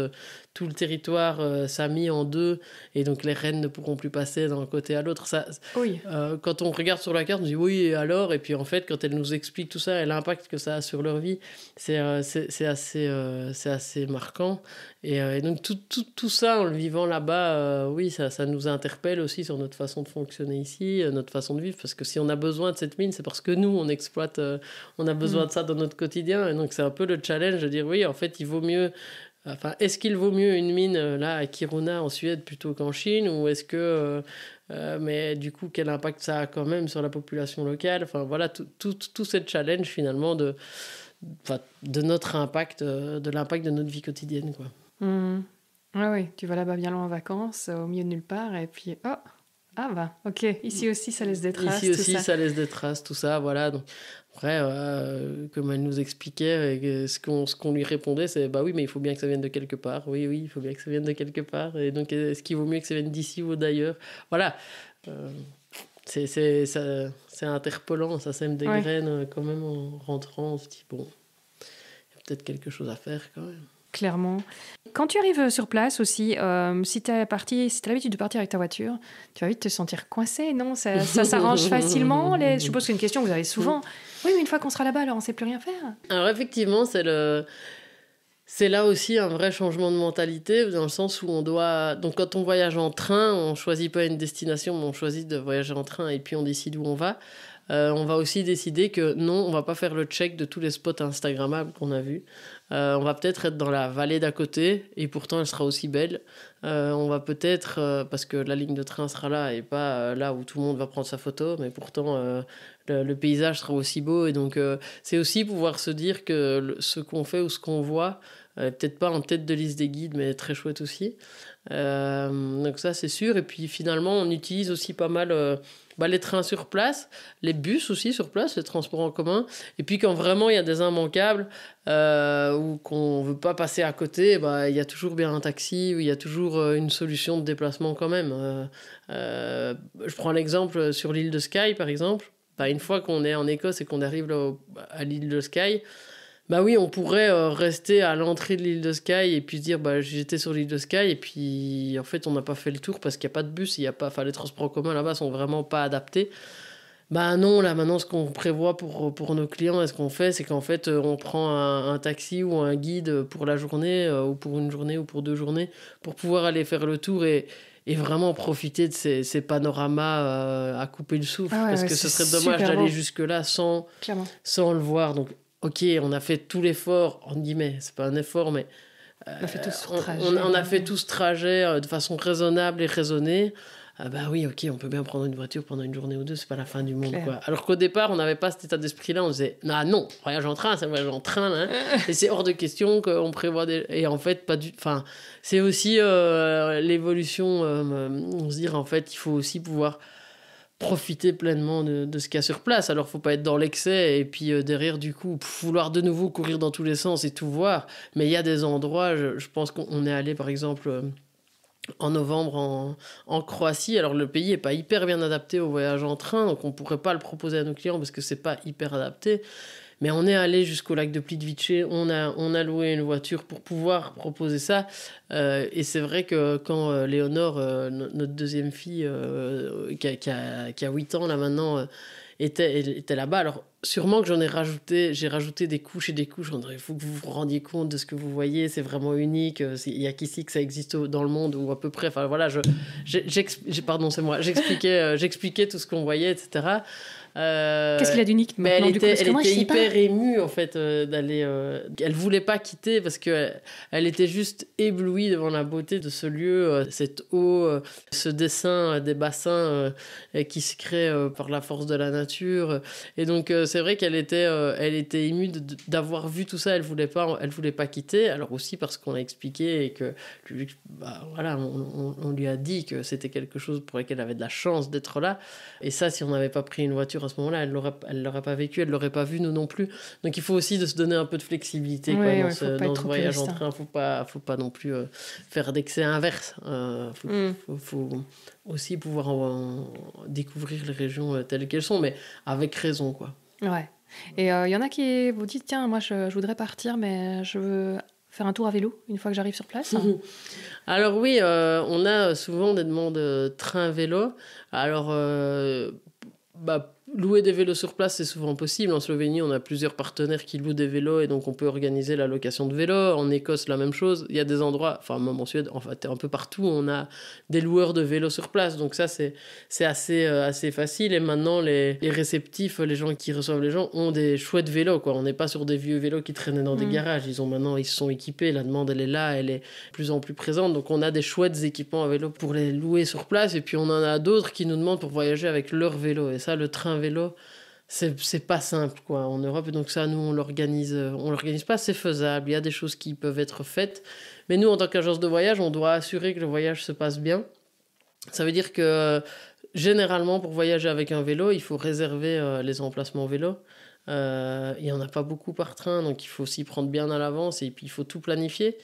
tout le territoire euh, s'est mis en deux et donc les reines ne pourront plus passer d'un côté à l'autre. Ça, euh, quand on regarde sur la carte, on dit oui alors, et puis en fait, quand elle nous explique tout ça et l'impact que ça a sur leur vie, c'est euh, c'est assez, assez marquant. Et, donc tout, tout, tout, ça, en le vivant là-bas, oui, ça, ça nous interpelle aussi sur notre façon de fonctionner ici, notre façon de vivre, parce que si on a besoin de cette mine, c'est parce que nous, on exploite, on a besoin hmm. de ça dans notre quotidien. Et donc c'est un peu le challenge de dire oui, en fait, il vaut mieux Enfin, est-ce qu'il vaut mieux une mine euh, là à Kiruna en Suède plutôt qu'en Chine ou est-ce que euh, euh, mais du coup quel impact ça a quand même sur la population locale Enfin voilà tout tout, tout challenge finalement de de notre impact de l'impact de notre vie quotidienne quoi. Mmh. Ah oui, tu vas là-bas bien loin en vacances au milieu de nulle part et puis oh ah bah, ok. Ici mm. aussi, ça laisse des traces. Ici aussi, ça. laisse des traces, tout ça, voilà. Donc, après, euh, comme elle nous expliquait, et euh, ce qu'on ce qu'on lui répondait, c'est bah oui, mais il faut bien que ça vienne de quelque part. Oui, oui, il faut bien que ça vienne de quelque part. Et donc, euh, est-ce qu'il vaut mieux que ça vienne d'ici ou d'ailleurs Voilà. Euh, c'est interpellant, ça sème des graines quand même en rentrant. On se dit, bon, il y a peut-être quelque chose à faire quand même clairement. Quand tu arrives euh, sur place aussi, euh, si tu as, si l'habitude de partir avec ta voiture, tu vas vite te sentir coincé, non Ça, s'arrange facilement les... Je suppose que c'est une question que vous avez souvent. Oui, mais une fois qu'on sera là-bas, alors on sait plus rien faire. Alors effectivement, c'est le... C'est là aussi un vrai changement de mentalité, dans le sens où on doit. Donc, quand on voyage en train, on choisit pas une destination, mais on choisit de voyager en train et puis on décide où on va. Euh, on va aussi décider que non, on va pas faire le check de tous les spots Instagrammables qu'on a vus. Euh, on va peut-être être dans la vallée d'à côté et pourtant elle sera aussi belle. Euh, on va peut-être, euh, parce que la ligne de train sera là et pas là où tout le monde va prendre sa photo, mais pourtant le, paysage sera aussi beau. Et donc c'est aussi pouvoir se dire que ce qu'on fait ou ce qu'on voit, peut-être pas en tête de liste des guides, mais très chouette aussi. donc ça c'est sûr. Et puis finalement on utilise aussi pas mal bah, les trains sur place, les bus aussi sur place, les transports en commun. Et puis quand vraiment il y a des immanquables euh, ou qu'on ne veut pas passer à côté, bah, il y a toujours bien un taxi ou il y a toujours euh, une solution de déplacement quand même. Euh, je prends l'exemple sur l'île de Skye par exemple. Bah, une fois qu'on est en Écosse et qu'on arrive à l'île de Skye, bah oui, on pourrait euh, rester à l'entrée de l'île de Sky et puis dire bah j'étais sur l'île de Sky et puis en fait on n'a pas fait le tour parce qu'il n'y a pas de bus, il y a pas, enfin les transports en commun là-bas sont vraiment pas adaptés. Bah non, là maintenant ce qu'on prévoit pour, pour nos clients, ce qu'on fait, c'est qu'en fait euh, on prend un, taxi ou un guide pour la journée euh, ou pour une journée ou pour deux journées pour pouvoir aller faire le tour et, et vraiment profiter de ces, panoramas à couper le souffle ah parce que ce serait dommage d'aller jusque là sans sans le voir donc ok, on a fait tout l'effort, en guillemets, c'est pas un effort, mais on a fait tout ce trajet, de façon raisonnable et raisonnée. Ah bah oui, ok, on peut bien prendre une voiture pendant une journée ou deux, c'est pas la fin du monde. Alors qu'au départ, on n'avait pas cet état d'esprit-là, on disait, ah non, voyage en train, c'est un voyage en train, hein. et c'est hors de question qu'on prévoit Et en fait, pas du... Enfin, c'est aussi euh, l'évolution, euh, on se dit en fait, il faut aussi pouvoir profiter pleinement de, ce qu'il y a sur place. Alors, faut pas être dans l'excès et puis euh, derrière, du coup, vouloir de nouveau courir dans tous les sens et tout voir. Mais il y a des endroits, je pense qu'on est allé par exemple euh, en novembre en, Croatie. Alors le pays n'est pas hyper bien adapté au voyage en train, donc on ne pourrait pas le proposer à nos clients parce que c'est pas hyper adapté. Mais on est allé jusqu'au lac de Plitvice, on a, loué une voiture pour pouvoir proposer ça. Euh, et c'est vrai que quand euh, Léonore, euh, notre deuxième fille, qui a, qui, 8 ans là maintenant, était, était là-bas, alors sûrement que j'en ai rajouté, j'ai rajouté des couches et des couches. Il faut que vous vous rendiez compte de ce que vous voyez, c'est vraiment unique. Euh, il y a qu'ici que ça existe dans le monde ou à peu près. Enfin voilà, je, j'ai, pardon, c'est moi. J'expliquais, euh, j'expliquais tout ce qu'on voyait, etc. Euh, Qu'est-ce qu'il a d'unique Mais elle était, hyper émue en fait euh, d'aller. Euh, elle voulait pas quitter parce que elle, était juste éblouie devant la beauté de ce lieu, cette eau, ce dessin des bassins qui se crée par la force de la nature. Et donc c'est vrai qu'elle était, elle était émue d'avoir vu tout ça. Elle voulait pas, elle voulait pas quitter. Alors aussi parce qu'on a expliqué et que bah, voilà, on, on lui a dit que c'était quelque chose pour lequel elle avait de la chance d'être là. Et ça, si on n'avait pas pris une voiture à ce moment-là, elle ne l'aurait pas vécu, elle ne l'aurait pas vu, nous non plus. Donc il faut aussi de se donner un peu de flexibilité dans ce, voyage en hein. train. Il faut ne pas, faut pas non plus euh, faire d'excès inverse. Il euh, mm. faut, aussi pouvoir en, découvrir les régions euh, telles qu'elles sont, mais avec raison. Quoi. Ouais. Et il y en a qui vous disent tiens, moi je, voudrais partir, mais je veux faire un tour à vélo une fois que j'arrive sur place Alors oui, on a souvent des demandes train-vélo. Alors, bah, Louer des vélos sur place, c'est souvent possible. En Slovénie, on a plusieurs partenaires qui louent des vélos et donc on peut organiser la location de vélos. En Écosse, la même chose. Il y a des endroits, enfin même en Suède, en fait, un peu partout, on a des loueurs de vélos sur place. Donc ça, c'est assez, euh, assez facile. Et maintenant, les, réceptifs, les gens qui reçoivent les gens ont des chouettes vélos. Quoi. On n'est pas sur des vieux vélos qui traînaient dans des mm. garages. Ils ont maintenant, ils sont équipés. La demande, elle est là, elle est de plus en plus présente. Donc on a des chouettes équipements à vélo pour les louer sur place. Et puis on en a d'autres qui nous demandent pour voyager avec leur vélo. Et ça, le train vélo, c'est pas simple quoi en Europe. donc ça, nous, on l'organise, on l'organise pas, c'est faisable. Il y a des choses qui peuvent être faites, mais nous, en tant qu'agence de voyage, on doit assurer que le voyage se passe bien. Ça veut dire que généralement, pour voyager avec un vélo, il faut réserver euh, les emplacements vélo. Euh, il n'y en a pas beaucoup par train, donc il faut s'y prendre bien à l'avance et puis il faut tout planifier.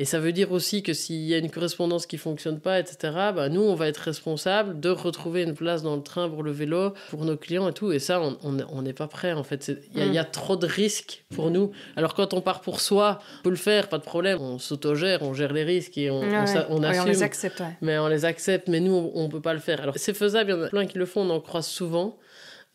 Et ça veut dire aussi que s'il y a une correspondance qui fonctionne pas, etc., bah, nous, on va être responsable de retrouver une place dans le train pour le vélo, pour nos clients et tout. Et ça, on n'est pas prêt, en fait. Il y, a mm. trop de risques pour nous. Alors quand on part pour soi, on peut le faire, pas de problème. On s'autogère, on gère les risques et on, les accepte. Mais on les accepte, mais nous, on ne peut pas le faire. Alors c'est faisable, il y en a plein qui le font, on en croise souvent.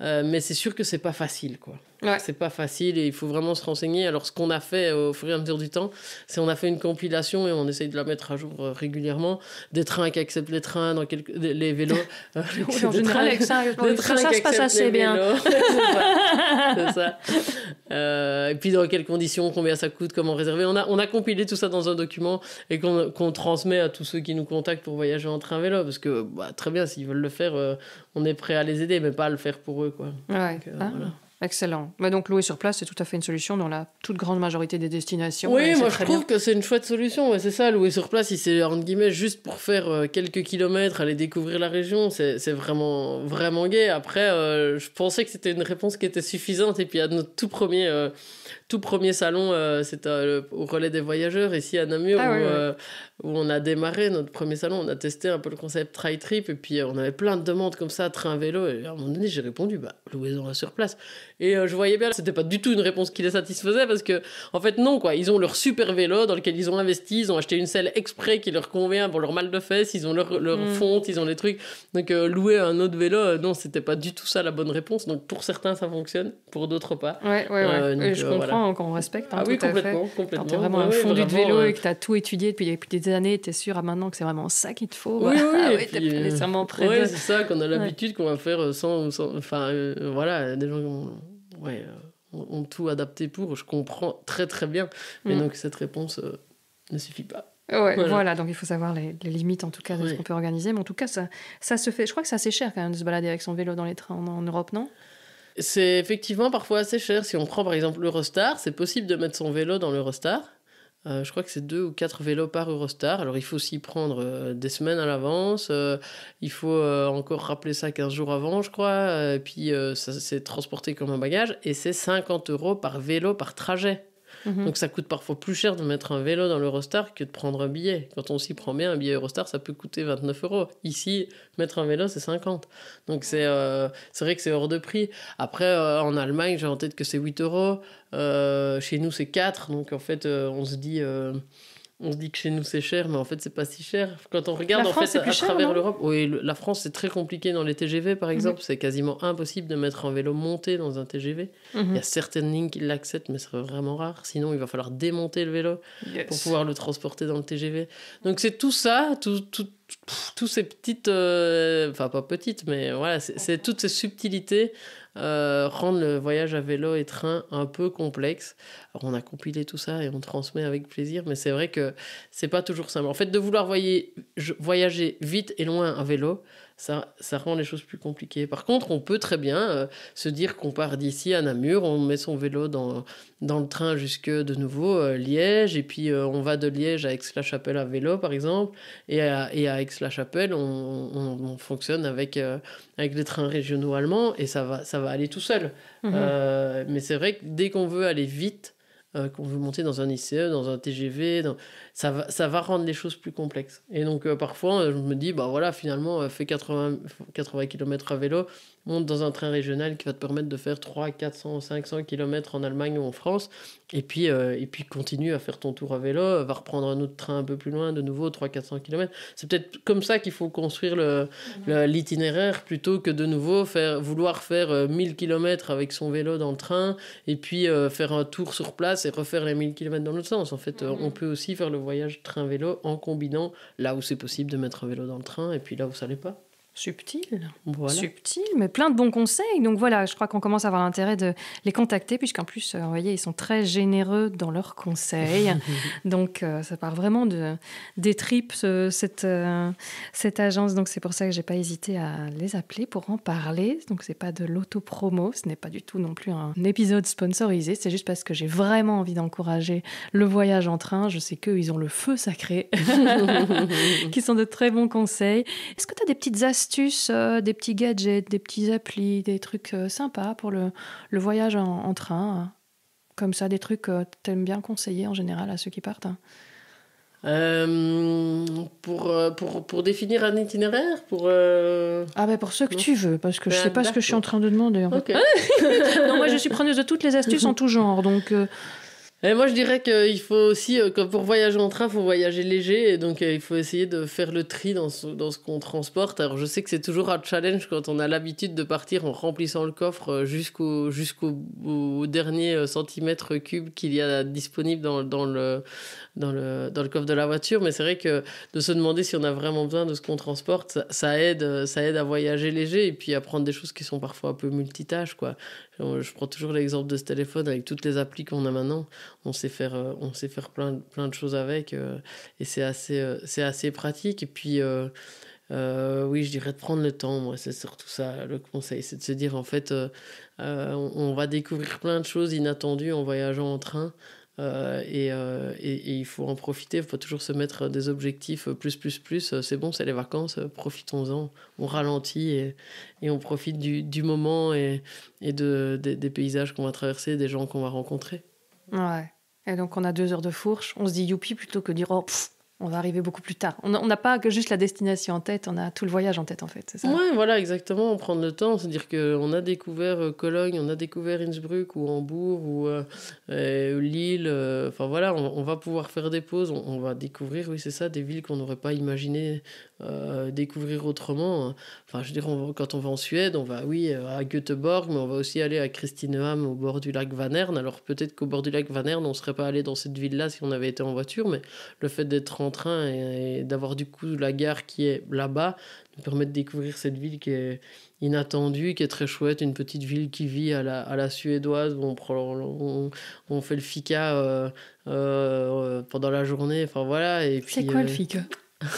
Euh, mais c'est sûr que c'est pas facile, quoi. C'est pas facile et il faut vraiment se renseigner. Alors, ce qu'on a fait euh, au fur et à mesure du temps, c'est on a fait une compilation et on essaye de la mettre à jour euh, régulièrement. Des trains qui acceptent les trains, dans quelques... les vélos. Euh, en général, trains, avec ça, trains ça, se passe assez bien. c'est ça. et puis, dans quelles conditions, combien ça coûte, comment réserver. On a, on a compilé tout ça dans un document et qu'on transmet à tous ceux qui nous contactent pour voyager en train vélo. Parce que, bah, très bien, s'ils veulent le faire, on est prêt à les aider, mais pas à le faire pour eux. Quoi. Ouais. Ah. voilà. Excellent. Mais bah, donc louer sur place, c'est tout à fait une solution dans la toute grande majorité des destinations. Oui, euh, moi je trouve que c'est une chouette solution. c'est ça, louer sur place, si c'est guillemets juste pour faire euh, quelques kilomètres, aller découvrir la région, c'est vraiment vraiment gay. Après, euh, je pensais que c'était une réponse qui était suffisante. Et puis à notre tout premier tout premier salon, c'était au relais des voyageurs ici à Namur ah, où, on a démarré notre premier salon. On a testé un peu le concept tri trip et puis on avait plein de demandes comme ça, train vélo. Et à un moment donné, j'ai répondu bah louez-en sur place. Et euh, je voyais bien, c'était pas du tout une réponse qui les satisfaisait parce que, en fait, non, quoi. Ils ont leur super vélo dans lequel ils ont investi, ils ont acheté une selle exprès qui leur convient pour leur mal de fesses, ils ont leur, leur mm. fonte, ils ont les trucs. Donc, euh, louer un autre vélo, euh, non, c'était pas du tout ça la bonne réponse. Donc, pour certains, ça fonctionne, pour d'autres pas. Ouais, ouais, ouais. je comprends qu'on respecte. Hein, ah oui, complètement, complètement. Quand t'es vraiment un fondu de vélo et que t'as tout étudié depuis, des années, t'es sûr à ah, maintenant que c'est vraiment ça qu'il te faut. Oui, oui, oui ah Ouais, c'est ça qu'on a l'habitude qu'on va faire sans. enfin, voilà, des gens ouais, euh, ont tout adapté pour. Je comprends très très bien. Mais mm. donc cette réponse euh, ne suffit pas. Ouais, voilà. donc il faut savoir les, limites en tout cas de ce qu'on peut organiser. Mais en tout cas, ça, ça se fait. Je crois que c'est assez cher quand même de se balader avec son vélo dans les trains en Europe, non C'est effectivement parfois assez cher. Si on prend par exemple l'Eurostar, c'est possible de mettre son vélo dans l'Eurostar. Euh, je crois que c'est deux ou quatre vélos par Eurostar. Alors il faut s'y prendre euh, des semaines à l'avance. Euh, il faut encore rappeler ça 15 jours avant, je crois. Et puis ça c'est transporté comme un bagage. Et c'est 50 euros par vélo par trajet. Mhm. Donc ça coûte parfois plus cher de mettre un vélo dans l'Eurostar que de prendre un billet. Quand on s'y prend bien, un billet Eurostar, ça peut coûter 29 euros. Ici, mettre un vélo, c'est 50. Donc euh, c'est vrai que c'est hors de prix. Après, euh, en Allemagne, j'ai en tête que c'est 8 euros. Euh, chez nous, c'est 4. Donc en fait, on se dit on se dit que chez nous c'est cher, mais en fait c'est pas si cher. Quand on regarde en France, fait à, cher, travers l'Europe, oui, la France c'est très compliqué dans les TGV par mhm. exemple, c'est quasiment impossible de mettre un vélo monté dans un TGV. Mhm. Il y a certaines lignes qui l'acceptent, mais c'est vraiment rare. Sinon, il va falloir démonter le vélo pour pouvoir le transporter dans le TGV. Donc c'est tout ça, tout, tout, toutes ces petites, euh, enfin pas petites, mais voilà, c'est toutes ces subtilités euh, rendre le voyage à vélo et train un peu complexe. Alors on a compilé tout ça et on transmet avec plaisir, mais c'est vrai que c'est pas toujours simple. En fait, de vouloir voyager vite et loin à vélo, ça, ça, rend les choses plus compliquées. Par contre, on peut très bien euh, se dire qu'on part d'ici à Namur, on met son vélo dans, dans le train jusque de nouveau euh, Liège, et puis euh, on va de Liège à Aix-la-Chapelle à vélo, par exemple, et à, et à Aix-la-Chapelle, on, on, fonctionne avec, avec les trains régionaux allemands, et ça va, ça va aller tout seul. Mhm. mais c'est vrai que dès qu'on veut aller vite, qu'on veut monter dans un ICE, dans un TGV, dans ça va, ça va rendre les choses plus complexes. Et donc, euh, parfois, euh, je me dis, bah voilà, finalement, euh, fais 80, 80 km à vélo, monte dans un train régional qui va te permettre de faire 300, 400, 500 km en Allemagne ou en France, et puis, et puis continue à faire ton tour à vélo, va reprendre un autre train un peu plus loin, de nouveau 300, 400 km. C'est peut-être comme ça qu'il faut construire le, l'itinéraire plutôt que de nouveau faire, vouloir faire 1000 km avec son vélo dans le train, et puis faire un tour sur place et refaire les 1000 km dans l'autre sens. En fait, on peut aussi faire le voyage train-vélo en combinant là où c'est possible de mettre un vélo dans le train et puis là où ça l'est pas. Subtil. Voilà. Subtil, mais plein de bons conseils. Donc voilà, je crois qu'on commence à avoir l'intérêt de les contacter, puisqu'en plus, euh, vous voyez, ils sont très généreux dans leurs conseils. Donc euh, ça part vraiment de, des tripes, euh, cette, agence. Donc c'est pour ça que je n'ai pas hésité à les appeler pour en parler. Donc ce n'est pas de l'autopromo, ce n'est pas du tout non plus un épisode sponsorisé. C'est juste parce que j'ai vraiment envie d'encourager le voyage en train. Je sais que ils ont le feu sacré, qui sont de très bons conseils. Est-ce que tu as des petites astuces astuces, euh, des petits gadgets, des petits applis, des trucs euh, sympas pour le, voyage en, train. Comme ça, des trucs que euh, aimes bien conseiller en général à ceux qui partent. pour, pour, définir un itinéraire pour, Ah, ben pour ceux que tu veux, parce que je je sais pas ce que je suis en train de demander. non, moi je suis preneuse de toutes les astuces en tout genre, donc moi, je dirais qu'il faut aussi, euh, que pour voyager en train, il faut voyager léger. Et donc, euh, il faut essayer de faire le tri dans ce, dans ce qu'on transporte. Alors, je sais que c'est toujours un challenge quand on a l'habitude de partir en remplissant le coffre euh, jusqu'au jusqu'au dernier centimètre cube qu'il y a disponible dans, dans, le, dans, le, dans le coffre de la voiture. Mais c'est vrai que de se demander si on a vraiment besoin de ce qu'on transporte, ça, ça, aide, ça aide à voyager léger et puis à prendre des choses qui sont parfois un peu multitâches. Quoi. Je prends toujours l'exemple de ce téléphone avec toutes les applis qu'on a maintenant on sait faire, euh, on sait faire plein, plein de choses avec euh, et c'est assez, euh, c'est assez pratique. Et puis, oui, je dirais de prendre le temps, moi, c'est surtout ça le conseil, c'est de se dire en fait, on, va découvrir plein de choses inattendues en voyageant en train. Et, il faut en profiter, il faut toujours se mettre des objectifs plus, plus, plus. C'est bon, c'est les vacances, profitons-en. On ralentit et, on profite du, moment et, de, des paysages qu'on va traverser, des gens qu'on va rencontrer. Ouais. Et donc on a deux heures de fourche, on se dit youpi plutôt que dire oh on va arriver beaucoup plus tard. On n'a pas que juste la destination en tête, on a tout le voyage en tête en fait, c'est ça Oui, voilà, exactement, on prendre le temps, c'est-à-dire on a découvert euh, Cologne, on a découvert Innsbruck ou Hambourg ou euh, euh, Lille, enfin voilà, on, va pouvoir faire des pauses, on, va découvrir, oui c'est ça, des villes qu'on n'aurait pas imaginé découvrir autrement. Hein. Enfin, je dirais, quand on va en Suède, on va, oui, à Göteborg, mais on va aussi aller à Kristinehamn au bord du lac Erne, Alors peut-être qu'au bord du lac Erne, on ne serait pas allé dans cette ville-là si on avait été en voiture, mais le fait d'être en train et, d'avoir du coup la gare qui est là-bas nous permet de découvrir cette ville qui est inattendue, qui est très chouette, une petite ville qui vit à la, suédoise où on, prend, on, fait le fika euh, euh, pendant la journée. Enfin voilà. Et puis, c'est quoi le euh, fika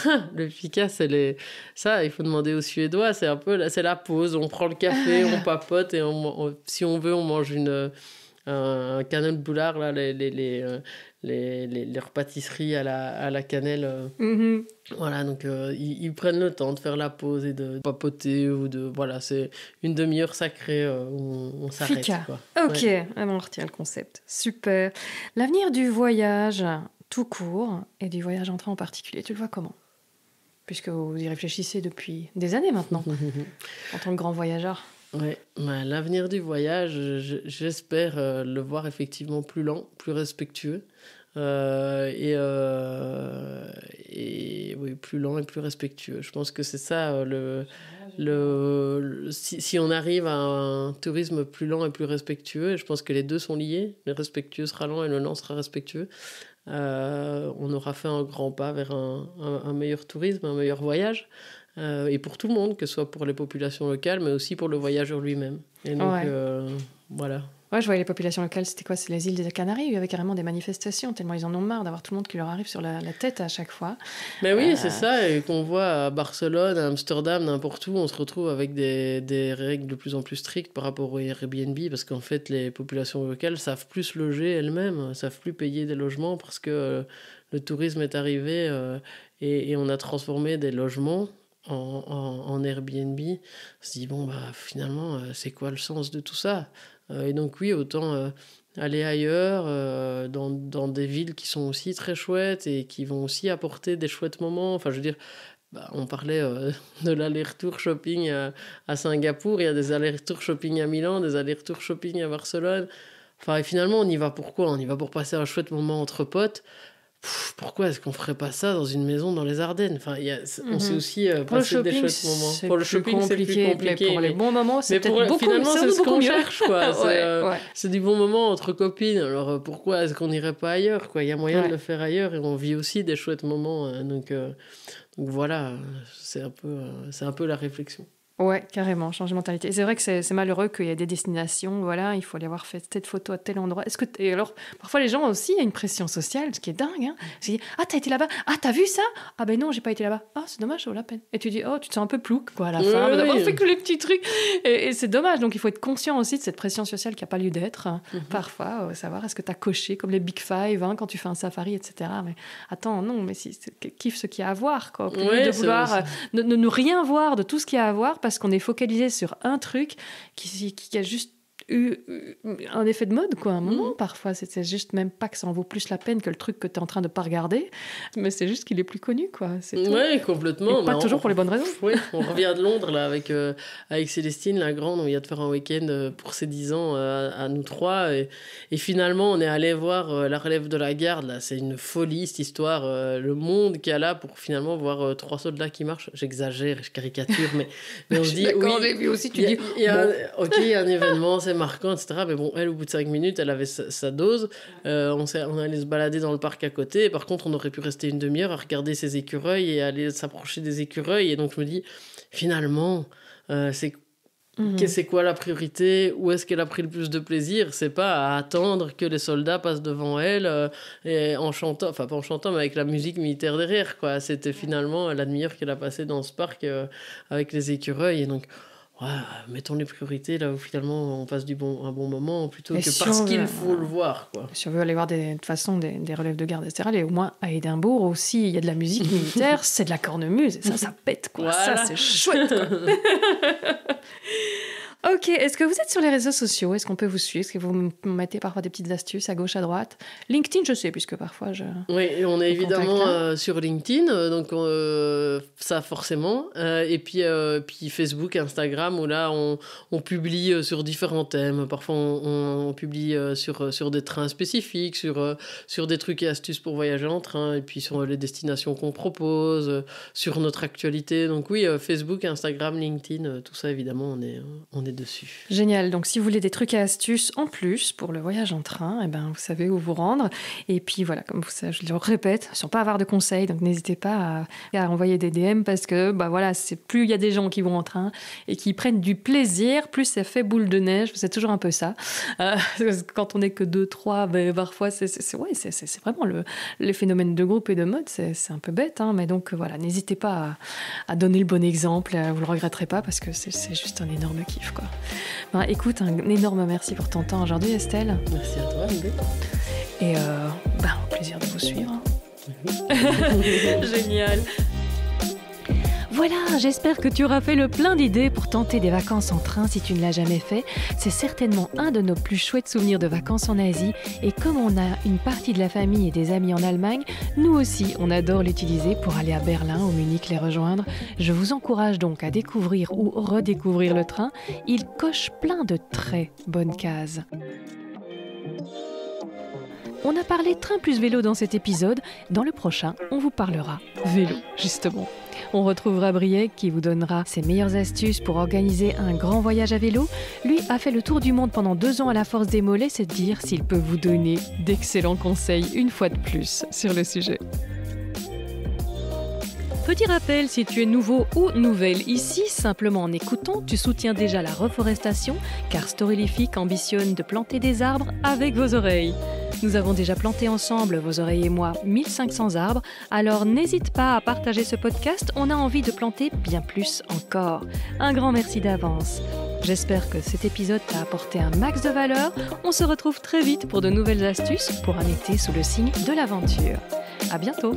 le fika, c'est les... ça, il faut demander aux Suédois. C'est un peu, c'est la pause. On prend le café, ah. on papote et si on veut, on mange une un, un de boulard là, les, les, les, les, leurs pâtisseries à la, à la cannelle. Euh. Mhm. Voilà, donc euh, ils, prennent le temps de faire la pause et de papoter ou de. Voilà, c'est une demi-heure sacrée euh, où on, s'arrête. Ok, ah ben, on retient le concept. Super. L'avenir du voyage tout court et du voyage en train en particulier, tu le vois comment Puisque vous y réfléchissez depuis des années maintenant, en tant que grand voyageur. Oui, ben, l'avenir du voyage, j'espère le voir effectivement plus lent, plus respectueux. Euh, et, euh, et oui, plus lent et plus respectueux. Je pense que c'est ça euh, le. Le, si, on arrive à un tourisme plus lent et plus respectueux, et je pense que les deux sont liés, le respectueux sera lent et le lent sera respectueux, on aura fait un grand pas vers un, un, meilleur tourisme, un meilleur voyage, et pour tout le monde, que ce soit pour les populations locales, mais aussi pour le voyageur lui-même. Et donc, voilà. Ouais, je voyais les populations locales, c'était quoi C'est les îles des Canaries, il y avait carrément des manifestations, tellement ils en ont marre d'avoir tout le monde qui leur arrive sur la, tête à chaque fois. Mais ben oui, euh, c'est ça, et qu'on voit à Barcelone, à Amsterdam, n'importe où, on se retrouve avec des, des, règles de plus en plus strictes par rapport aux Airbnb, parce qu'en fait, les populations locales savent plus loger elles-mêmes, savent plus payer des logements, parce que euh, le tourisme est arrivé euh, et, on a transformé des logements en, en, en, Airbnb, on se dit, bon, bah, finalement, c'est quoi le sens de tout ça euh, et donc oui, autant euh, aller ailleurs, euh, dans, des villes qui sont aussi très chouettes et qui vont aussi apporter des chouettes moments. Enfin, je veux dire, bah, on parlait de l'aller-retour shopping à, Singapour, il y a des allers-retours shopping à Milan, des allers-retours shopping à Barcelone. Enfin, et finalement, on y va pourquoi On y va pour passer un chouette moment entre potes pourquoi est-ce qu'on ferait pas ça dans une maison dans les Ardennes Enfin, on mhm. sait aussi euh, pour passer des chouettes moments. Pour le shopping, c'est plus compliqué. pour les bons moments, c'est peut-être beaucoup Finalement, c'est ce qu'on cherche, euh, c'est du bon moment entre copines. Alors euh, pourquoi est-ce qu'on n'irait pas ailleurs Quoi, il y a moyen de le faire ailleurs et on vit aussi des chouettes moments. donc, donc voilà, c'est un peu, c'est un peu la réflexion. Ouais, carrément, changer de mentalité. C'est vrai que c'est malheureux qu'il y ait des destinations, voilà, il faut aller avoir fait cette photo à tel endroit. Est-ce que et alors parfois les gens aussi il y a une pression sociale, ce qui est dingue. Hein disent « ah t'as été là-bas, ah t'as vu ça, ah ben non j'ai pas été là-bas, ah c'est dommage, ça vaut la peine. Et tu dis oh tu te sens un peu plouc quoi à la fin, on fait que les petits trucs et, c'est dommage. Donc il faut être conscient aussi de cette pression sociale qui a pas lieu d'être. Hein. Mm-hmm. Parfois euh, savoir est-ce que t'as coché comme les big five hein, quand tu fais un safari etc. Mais attends non mais si kiffe ce qu'il y a à voir quoi, oui, de vouloir euh, ne rien voir de tout ce qu'il y a à voir parce qu'on est focalisé sur un truc qui, qui a juste eu euh, un effet de mode, quoi, un mm. moment. Parfois, c'est juste même pas que ça en vaut plus la peine que le truc que tu es en train de pas regarder, mais c'est juste qu'il est plus connu, quoi. Oui, complètement. pas bah, toujours pour les bonnes raisons. on revient de Londres, là, avec, euh, avec Célestine, la grande, on vient de faire un week-end euh, pour ses 10 ans à, nous trois. Et, finalement, on est allé voir la relève de la garde, là. C'est une folie, cette histoire. le monde qui est a là pour finalement voir trois soldats qui marchent. J'exagère, je caricature, mais, mais on dit. oui, aussi, tu dis. Ok, il y a un événement, c'est marquant, etc. Mais bon, elle, au bout de cinq minutes, elle avait sa, dose. Euh, on, on allait se balader dans le parc à côté. par contre, on aurait pu rester une demi-heure à regarder ses écureuils et aller s'approcher des écureuils. Et donc, je me dis, finalement, euh, c'est mhm. c'est quoi la priorité Où est-ce qu'elle a pris le plus de plaisir C'est pas à attendre que les soldats passent devant elle euh, et en chantant, enfin pas en chantant, mais avec la musique militaire derrière. quoi. C'était finalement la demi-heure qu'elle a passée dans ce parc avec les écureuils. Et donc, ouais, mettons les priorités là où finalement on passe du bon, un bon moment plutôt que parce qu'il faut le voir. Quoi. Si on veut aller voir des, de des, relèves de garde, etc., et au moins à Édimbourg aussi, il y a de la musique militaire, c'est de la cornemuse, ça, ça pète quoi, ça c'est chouette Ok, est-ce que vous êtes sur les réseaux sociaux Est-ce qu'on peut vous suivre Est-ce que vous mettez parfois des petites astuces à gauche, à droite LinkedIn, je sais, puisque parfois je. Oui, on est évidemment hein. euh, sur LinkedIn, euh, donc euh, ça forcément. et puis, puis Facebook, Instagram, où là on, on, publie sur différents thèmes. Parfois on, on publie sur, sur des trains spécifiques, sur, sur des trucs et astuces pour voyager en train, et puis sur les destinations qu'on propose, sur notre actualité. Donc oui, Facebook, Instagram, LinkedIn, tout ça évidemment, on est, on est dessus. Génial. Donc, si vous voulez des trucs et astuces en plus pour le voyage en train, et eh ben, vous savez où vous rendre. Et puis, voilà, comme vous savez, je le répète, sans pas avoir de conseils, donc n'hésitez pas à, envoyer des DM parce que, bah voilà, c'est plus il y a des gens qui vont en train et qui prennent du plaisir, plus ça fait boule de neige. C'est toujours un peu ça. Euh, quand on n'est que deux, trois, bah, parfois, c'est ouais, vraiment le, le phénomène de groupe et de mode, c'est un peu bête, hein, mais donc voilà, n'hésitez pas à, à, donner le bon exemple, vous le regretterez pas parce que c'est juste un énorme kiff quoi. Bah, écoute, un énorme merci pour ton temps aujourd'hui, Estelle. Merci à toi, Et euh, bah, au plaisir de vous suivre. Génial. Voilà, j'espère que tu auras fait le plein d'idées pour tenter des vacances en train si tu ne l'as jamais fait. C'est certainement un de nos plus chouettes souvenirs de vacances en Asie et comme on a une partie de la famille et des amis en Allemagne, nous aussi on adore l'utiliser pour aller à Berlin ou Munich les rejoindre. Je vous encourage donc à découvrir ou redécouvrir le train. Il coche plein de très bonnes cases. On a parlé train plus vélo dans cet épisode. Dans le prochain, on vous parlera vélo, justement. On retrouvera Briec qui vous donnera ses meilleures astuces pour organiser un grand voyage à vélo. Lui a fait le tour du monde pendant deux ans à la force des mollets, c'est dire s'il peut vous donner d'excellents conseils une fois de plus sur le sujet. Petit rappel, si tu es nouveau ou nouvelle ici, simplement en écoutant, tu soutiens déjà la reforestation, car Storylific ambitionne de planter des arbres avec vos oreilles. Nous avons déjà planté ensemble, vos oreilles et moi, 1500 arbres, alors n'hésite pas à partager ce podcast, on a envie de planter bien plus encore. Un grand merci d'avance. J'espère que cet épisode t'a apporté un max de valeur. On se retrouve très vite pour de nouvelles astuces pour un été sous le signe de l'aventure. À bientôt!